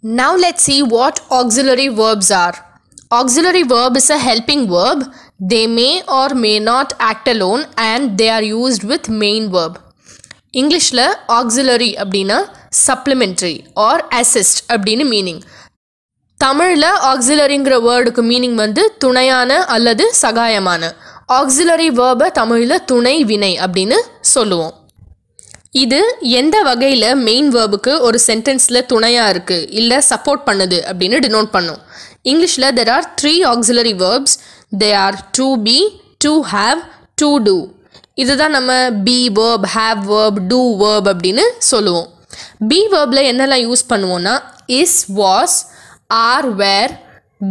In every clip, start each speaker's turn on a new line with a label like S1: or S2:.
S1: Now let's see what auxiliary verbs are. Auxiliary verb is a helping verb. They may or may not act alone and they are used with main verb. இங்கிலீஷில் auxiliary அப்படின்னா supplementary or assist அப்படின்னு meaning தமிழில் ஆக்சிலரிங்கிற வேர்டுக்கு meaning வந்து துணையான அல்லது சகாயமான auxiliary வேர்பை தமிழில் துணை வினை அப்படின்னு சொல்லுவோம் இது எந்த வகையில் மெயின் வேர்புக்கு ஒரு சென்டென்ஸில் துணையாக இருக்குது இல்லை சப்போர்ட் பண்ணுது அப்படின்னு டினோட் பண்ணும் இங்கிலீஷில் there are three auxiliary verbs they are to be to have to do இதுதான் நம்ம be verb have verb do verb அப்படின்னு சொல்லுவோம் பி வேர்பில் என்னெல்லாம் யூஸ் பண்ணுவோன்னா is was are were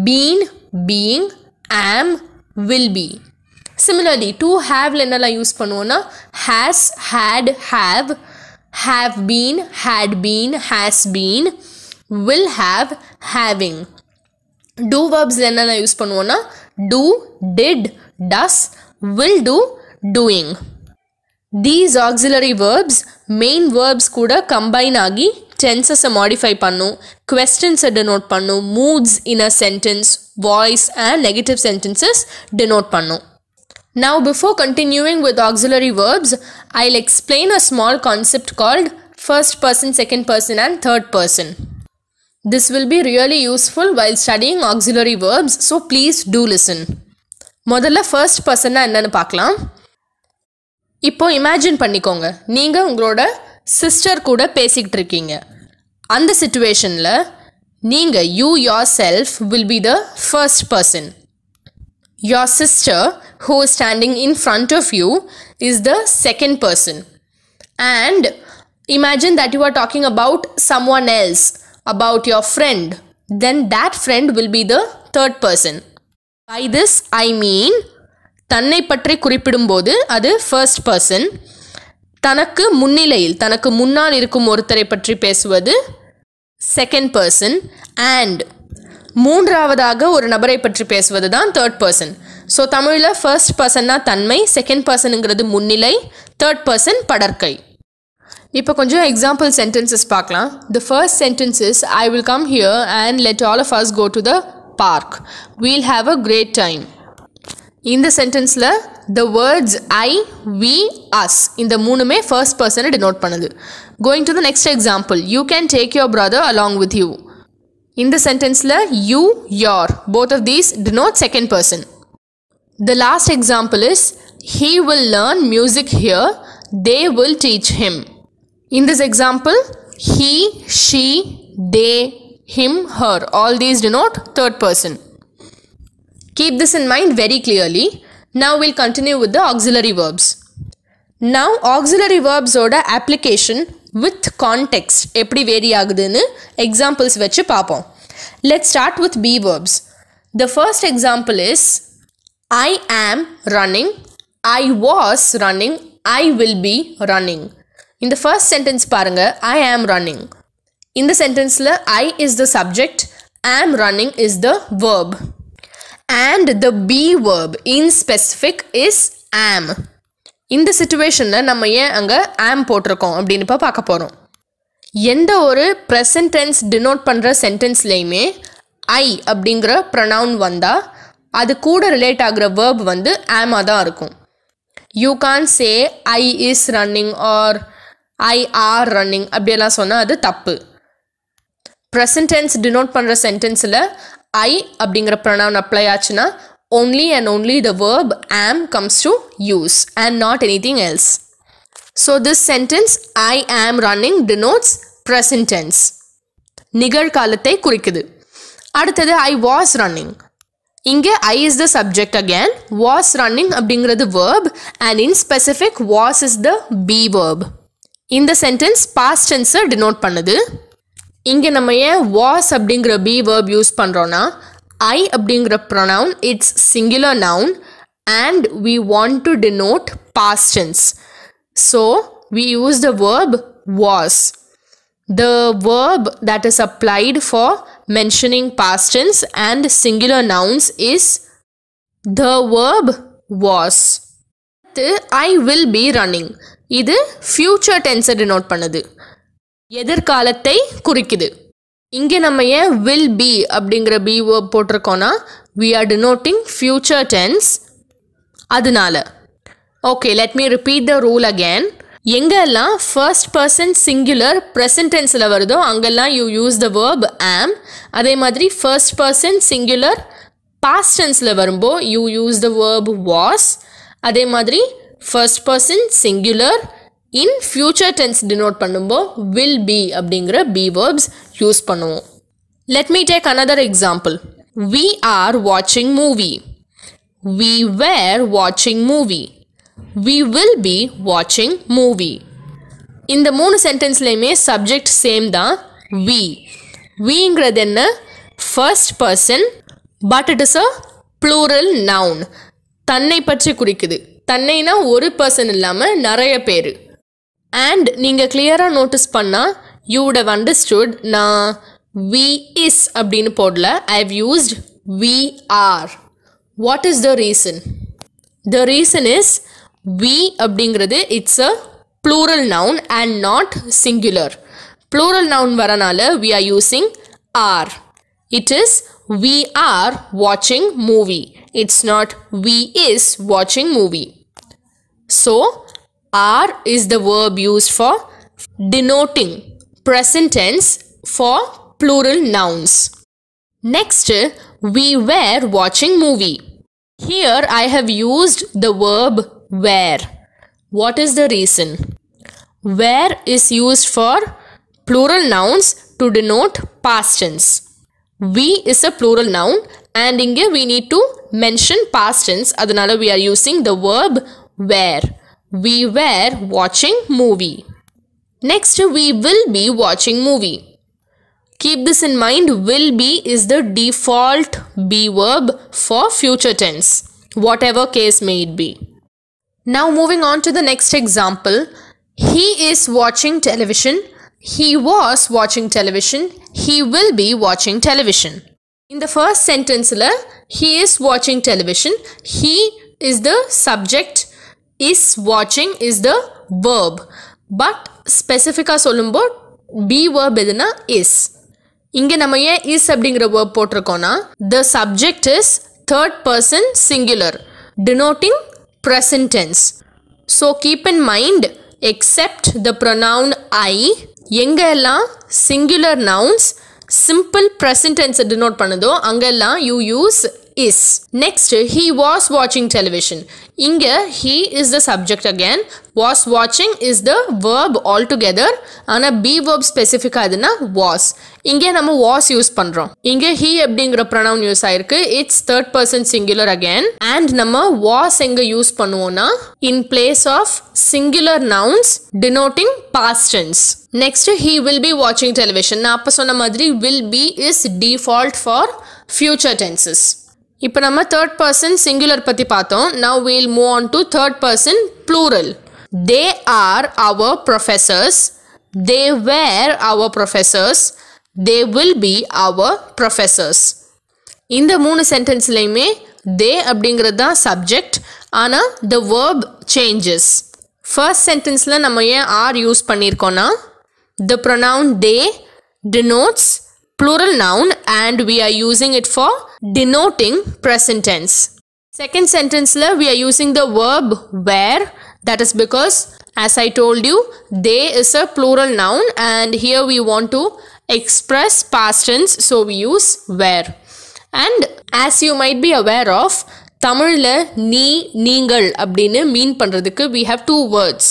S1: been being am will be Similarly, to have lenala use panona has, had, have, have been, had been, has been, will have, having. Do verbs lenala use panona do, did, does, will do, doing. These auxiliary verbs, main verbs kuda combine agi, tenses modify pannu, questions denote pannu, moods in a sentence, voice and negative sentences denote pannu. Now before continuing with auxiliary verbs, I'll explain a small concept called first person, second person and third person. This will be really useful while studying auxiliary verbs so please do listen. முதல்ல first பர்சன்னா என்னன்னு பார்க்கலாம் இப்போ imagine பண்ணிக்கோங்க நீங்கள் உங்களோட sister கூட பேசிக்கிட்டு இருக்கீங்க அந்த சுச்சுவேஷனில் நீங்கள் you yourself will be the first person your sister who is standing in front of you is the second person. And imagine that you are talking about someone else, about your friend. Then that friend will be the third person. By this, I mean தன்னை பற்றி குறிப்பிடும்போது அது first person தனக்கு முன்னிலையில் தனக்கு முன்னால் இருக்கும் ஒருத்தரை பற்றி பேசுவது செகண்ட் பர்சன் அண்ட் மூன்றாவதாக ஒரு நபரை பற்றி பேசுவது தான் தேர்ட் பர்சன் ஸோ தமிழில் ஃபர்ஸ்ட் பர்சன்னா தன்மை செகண்ட் பர்சனுங்கிறது முன்னிலை தேர்ட் பர்சன் படற்கை இப்போ கொஞ்சம் எக்ஸாம்பிள் சென்டென்சஸ் பார்க்கலாம் the first sentences I will come here and let all of us go to the park we'll have a great time இந்த சென்டென்ஸில் the words I we us இந்த மூணுமே first பர்சனை denote பண்ணுது going to the next example you can take your brother along with you இந்த சென்டென்ஸில் you your both of these denote second person The last example is he will learn music here, they will teach him. In this example, he, she, they, him, her, all these denote third person. Keep this in mind very clearly. Now we'll continue with the auxiliary verbs. Now auxiliary verbs order application with context. எப்படி vary examples examples வச்சு Let's start with be verbs. The first example is. I am running, I was running, I will be running. In the first sentence paranga, I am running. In the sentence la, I is the subject, am running is the verb. And the be verb in specific is am. இந்த சுச்சுவேஷனில் நம்ம ஏன் அங்கே ஆம் போட்டிருக்கோம் அப்படின்னு இப்போ பார்க்க போகிறோம் எந்த ஒரு ப்ரெசன்ட் டென்ஸ் டினோட் பண்ணுற சென்டென்ஸ்லேயுமே ஐ அப்படிங்கிற ப்ரனவுன் வந்தால் அது கூட ரிலேட் ஆகிற வேர்ப் வந்து ஆமா தான் இருக்கும் you can say I is running or I are running அப்படியெல்லாம் சொன்னால் அது தப்பு ப்ரெசன்ட் டென்ஸ் டினோட் பண்ணுற சென்டென்ஸில் ஐ அப்படிங்கிற ப்ரொனவுன் அப்ளை ஆச்சுன்னா only and only the verb am comes to use and not anything else so this sentence I am running denotes present tense நிகழ்காலத்தை குறிக்குது அடுத்தது ஐ வாஸ் ரன்னிங் இங்க I is the subject again, was running அப்படிங்கிறது verb and in specific was is the be verb. In the sentence past tense denote பண்ணுது. இங்க நம்ம ஏன் was அப்படிங்கிற be verb use பண்ணுறோன்னா I அப்படிங்கிற pronoun it's singular noun and we want to denote past tense. So we use the verb was. The verb that is applied for mentioning past tense and singular nouns is the verb was I will be running. இது future டென்ஸை denote பண்ணுது எதிர்காலத்தை குறிக்குது இங்கே நம்ம ஏன் will be அப்படிங்கிற be verb போட்டிருக்கோன்னா we are denoting future tense அதனால okay let me repeat the rule again எங்கெல்லாம் ஃபர்ஸ்ட் பர்சன் சிங்குலர் ப்ரெசன்ட் டென்ஸில் வருதோ அங்கெல்லாம் you use the verb am அதே மாதிரி ஃபர்ஸ்ட் பர்சன் சிங்குலர் பாஸ்ட் டென்ஸில் வரும்போ you use the verb was அதே மாதிரி first person singular in future tense denote பண்ணும்போ வில் பி அப்படிங்கிற பி வேர்ப்ஸ் யூஸ் பண்ணுவோம் let me take another example we are வாட்சிங் மூவி வி வேர் வாட்சிங் movie we will be வாட்சிங் movie இந்த மூணு சென்டென்ஸ்லேயுமே சப்ஜெக்ட் சேம் தான் வி விங்கிறது என்ன first person but it is a plural noun தன்னை பற்றி குறிக்குது தன்னைனா ஒரு பர்சன் இல்லாமல் நிறைய பேர் அண்ட் நீங்கள் கிளியராக நோட்டீஸ் பண்ணால் யூ வுட் ஹவ் அண்டர்ஸ்டுட் நான் வி இஸ் அப்படின்னு போடல I have used we are what is the reason the reason is we அப்படிங்கிறது it's a plural noun and not singular plural noun வரனால we are using are it is we are watching movie it's not we is watching movie so are is the verb used for denoting present tense for plural nouns next we were watching movie here i have used the verb where. What is the reason? Where is used for plural nouns to denote past tense. We is a plural noun and inge we need to mention past tense. Adanala we are using the verb where. We were watching movie. Next we will be watching movie. Keep this in mind will be is the default be verb for future tense. Whatever case may it be. Now moving on to the next example. He is watching television. He was watching television. He will be watching television. In the first sentence, he is watching television. He is the subject. Is watching is the verb. But specifica சொல்லும்போது be verb எதுனா is. Inge நம்ம is is அப்படிங்கிற verb போட்டிருக்கோம்னா the subject is third person singular present tense. So keep in mind except the pronoun I எங்கெல்லாம் singular nouns simple present tense denote பண்ணுதோ அங்கெல்லாம் you use is next he was வாட்சிங் television இங்கே he is the subject again was வாட்சிங் is the verb all together ஆனால் be verb ஸ்பெசிஃபிக்காக எதுனா was இங்கே நம்ம வாஸ் யூஸ் பண்ணுறோம் இங்கே ஹீ அப்படிங்கிற ப்ரொனவுன் யூஸ் ஆயிருக்கு it's third person singular again and நம்ம வாஸ் எங்கே யூஸ் பண்ணுவோம்னா in place of singular nouns denoting past tense next he will be வாட்சிங் டெலிவிஷன் நான் அப்போ சொன்ன மாதிரி will be is default for future tenses இப்போ நம்ம தேர்ட் பர்சன் சிங்குலர் பற்றி பார்த்தோம் now we'll move on to third person plural they are our professors they were our professors they will be our professors இந்த மூணு சென்டென்ஸ்லையுமே they அப்படிங்கிறது தான் subject ஆனால் த வேர்ப் சேஞ்சஸ் ஃபர்ஸ்ட் சென்டென்ஸில் நம்ம ஏன் ஆர் யூஸ் பண்ணியிருக்கோன்னா the pronoun they denotes plural noun and we are using it for denoting present tense. Second sentence, sentenceல we are using the verb where that is because as I told you they is a plural noun and here we want to express past tense so we use where. And as you might be aware of Tamil தமிழில் ni நீங்கள் அப்படின்னு mean பண்ணுறதுக்கு We have two words,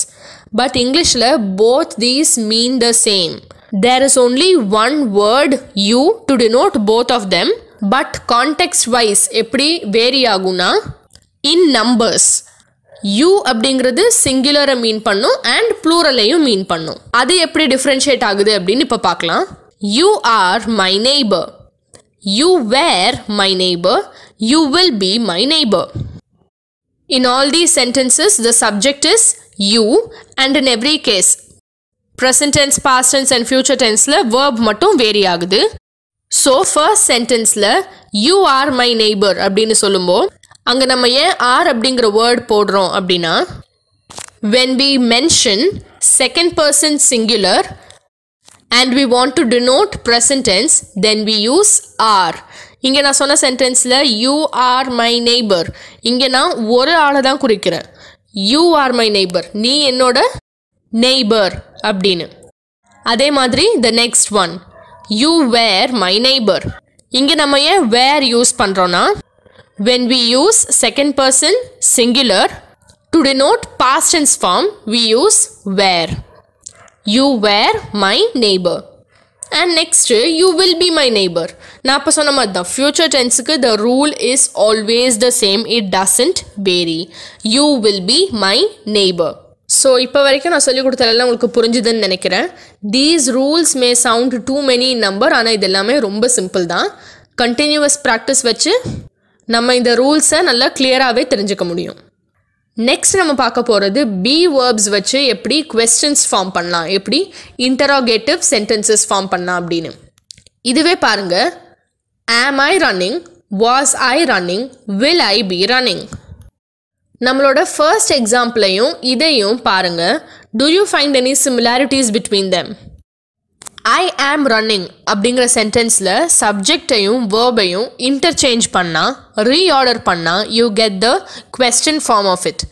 S1: but English both both these mean the same. There is only one word you to denote both of them. But context wise எப்படி vary ஆகும்னா in numbers you அப்படிங்கிறது சிங்குலரை மீன் பண்ணும் and ப்ளூரலையும் மீன் பண்ணும் அது எப்படி differentiate ஆகுது அப்படின்னு இப்போ பார்க்கலாம் you are my neighbour you were my neighbour you will be my neighbour in all the sentences the subject is you and in every case present tense past tense and future டென்ஸில் verb மட்டும் vary ஆகுது so first சென்டென்ஸில் you are my neighbour அப்படின்னு சொல்லும்போது அங்கே நம்ம ஏன் R அப்படிங்கிற வேர்ட் போடுறோம் அப்படின்னா when we mention second person singular and we want to denote present then then use are இங்கே நான் சொன்ன சென்டென்ஸில் யூ ஆர் மை நெய்பர் இங்கே நான் ஒரு ஆளை தான் குறிக்கிறேன் யூ ஆர் மை நெய்பர் நீ என்னோட நெய்பர் அப்படின்னு அதே மாதிரி the next one you were my neighbour இங்கே நம்ம ஏன் வேர் யூஸ் பண்ணுறோன்னா when we use second person singular to denote past tense form we use were you were my neighbour and next you will be my neighbour நான் இப்போ சொன்ன மாதிரி தான் future டென்ஸுக்கு the rule is always the same it doesn't vary you will be my neighbour so இப்போ வரைக்கும் நான் சொல்லிக் கொடுத்ததெல்லாம் உங்களுக்கு புரிஞ்சுதுன்னு நினைக்கிறேன் these rules may sound too many number ஆனால் இதெல்லாமே ரொம்ப சிம்பிள் தான் கண்டினியூவஸ் ப்ராக்டிஸ் வச்சு நம்ம இந்த ரூல்ஸை நல்லா கிளியராகவே தெரிஞ்சுக்க முடியும் நெக்ஸ்ட் நம்ம பார்க்க போகிறது பி வேர்ப்ஸ் வச்சு எப்படி கொஸ்டின்ஸ் ஃபார்ம் பண்ணலாம் எப்படி இன்டராகேட்டிவ் சென்டென்சஸ் ஃபார்ம் பண்ணலாம் அப்படின்னு இதுவே பாருங்கள் am I running was I running will I be running நம்மளோட ஃபர்ஸ்ட் எக்ஸாம்பிளையும் இதையும் பாருங்க do you find any similarities between them I am running அப்படிங்கிற சென்டென்ஸில் சப்ஜெக்டையும் வேர்பையும் இன்டர்சேஞ்ச் பண்ணால் ரீஆர்டர் பண்ணால் you get the question form of it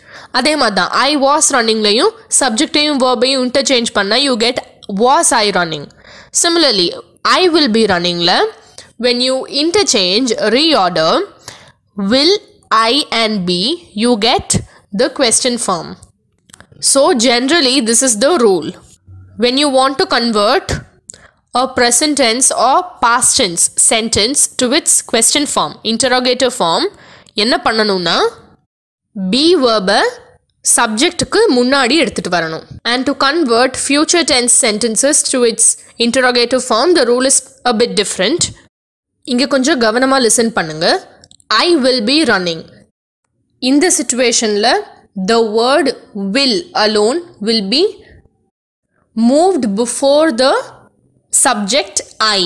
S1: அதே மாதிரி தான் ஐ வாஸ் ரன்னிங்லையும் சப்ஜெக்டையும் வேர்பையும் இன்டர்சேஞ்ச் பண்ணால் you get was I running similarly I will be ரன்னிங்கில் when you interchange reorder will I and B, you get the question form. So generally, this is the rule. When you want to convert a present tense or past tense sentence to its question form, interrogative form, enna pannanuna? B verb subject munnadi And to convert future tense sentences to its interrogative form, the rule is a bit different. Inge konja listen pannunga. I will be running இந்த சுச்சுவேஷனில் the word will alone will be moved before the subject I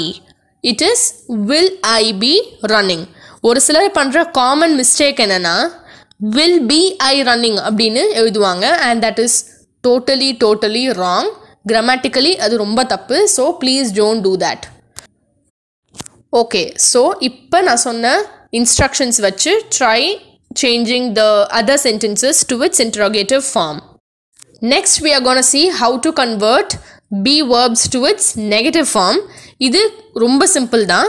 S1: it is will I be running ஒரு சிலர் பண்ணுற common mistake என்னென்னா will be I running அப்படின்னு எழுதுவாங்க and that is totally totally wrong grammatically அது ரொம்ப தப்பு so please don't do that okay so இப்போ நான் சொன்ன இன்ஸ்ட்ரக்ஷன்ஸ் வச்சு try changing the other sentences to its interrogative form next we are going see how to convert be verbs to its negative form இது ரொம்ப simple தான்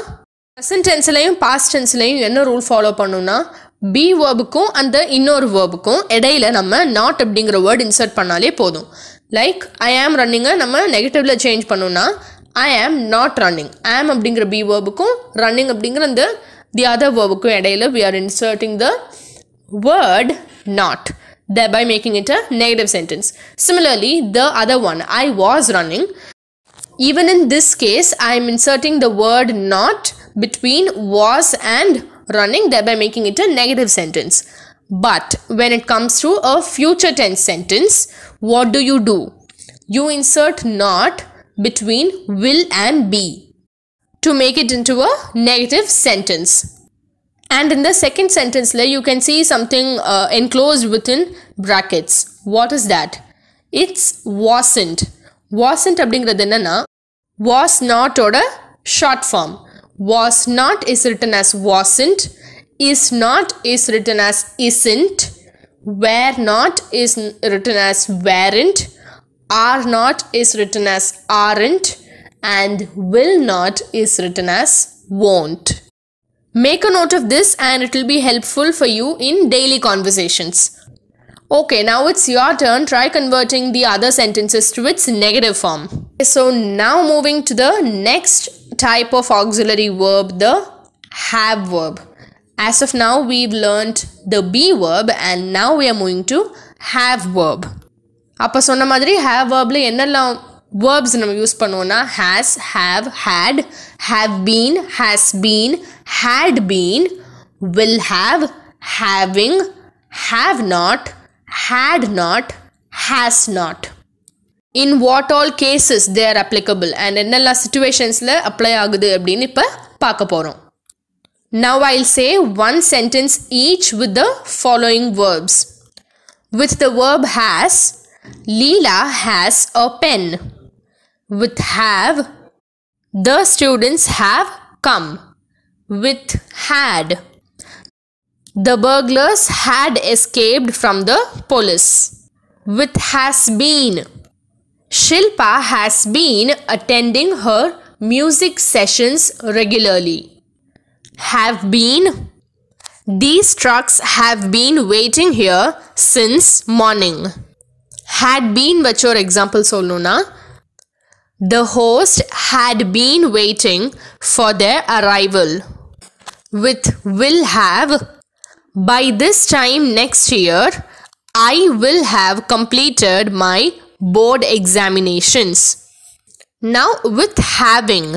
S1: present டென்ஸ்லையும் past டென்ஸ்லையும் என்ன ரூல் ஃபாலோ பண்ணணும்னா பி வேர்புக்கும் அந்த இன்னொரு வேர்புக்கும் இடையில நம்ம நாட் அப்படிங்கிற வேர்ட் இன்சர்ட் பண்ணாலே போதும் லைக் ஐ ஆம் ரன்னிங்கை நம்ம நெகட்டிவ்ல சேஞ்ச் பண்ணோம்னா ஐ ஆம் நாட் ரன்னிங் ஐ ஆம் அப்படிங்கிற பி வேர்புக்கும் ரன்னிங் அப்படிங்கிற அந்த the other verb we are inserting the word not thereby making it a negative sentence similarly the other one i was running even in this case i am inserting the word not between was and running thereby making it a negative sentence but when it comes to a future tense sentence, what do you do? You insert not between will and be to make it into a negative sentence. And in the second sentence layer, you can see something uh, enclosed within brackets. What is that? It's wasn't. Wasn't அப்படிங்கிறது was not ஓட short form. Was not is written as wasn't. Is not is written as isn't. Were not is written as weren't. Are not is written as aren't and will not is written as won't. Make a note of this and it will be helpful for you in daily conversations. Okay, now it's your turn. Try converting the other sentences to its negative form. So now moving to the next type of auxiliary verb, the have verb. As of now, we've learnt the be verb and now we are moving to have verb. அப்போ சொன்ன மாதிரி have வேர்பில் என்னெல்லாம் verbs நம்ம use பண்ணுவோன்னா has have had have been has been had been will have having have not had not has not in what all cases they are applicable and என்னெல்லாம் சுச்சுவேஷன்ஸில் apply ஆகுது அப்படின்னு இப்போ பார்க்க போகிறோம் now I say one sentence each with the following verbs With the verb has, Leela has a pen with have the students have come with had the burglars had escaped from the police with has been Shilpa has been attending her music sessions regularly have been these trucks have been waiting here since morning had been your ஒரு example சொல்லணும்னா the host had been waiting for their arrival. With will have, by this time next year, I will have completed my board examinations. Now, with having,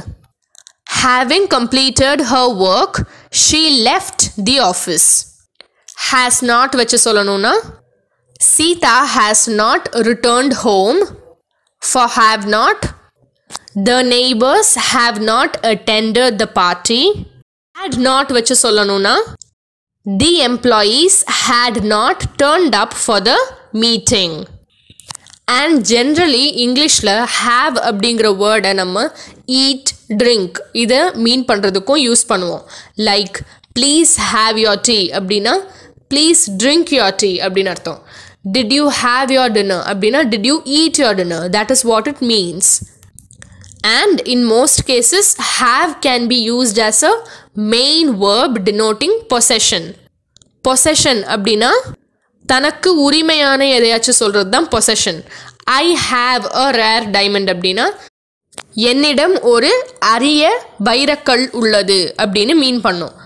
S1: having completed her work, she left the office. Has not, which Sita has not returned home for have not the neighbors have not attended the party. Had not vachu solanuna. The employees had not turned up for the meeting. And generally, English la have abdingra word anam eat, drink. Either mean pandradukko use panuo. Like, please have your tea abdina. Please drink your tea abdina Did you have your dinner abdina? Did you eat your dinner? That is what it means. and in most cases have can be used as a main verb denoting possession possession அப்படின்னா தனக்கு உரிமையான எதையாச்சும் சொல்கிறது தான் possession I have a rare diamond அப்படின்னா என்னிடம் ஒரு அரிய வைரக்கல் உள்ளது அப்படின்னு மீன் பண்ணும்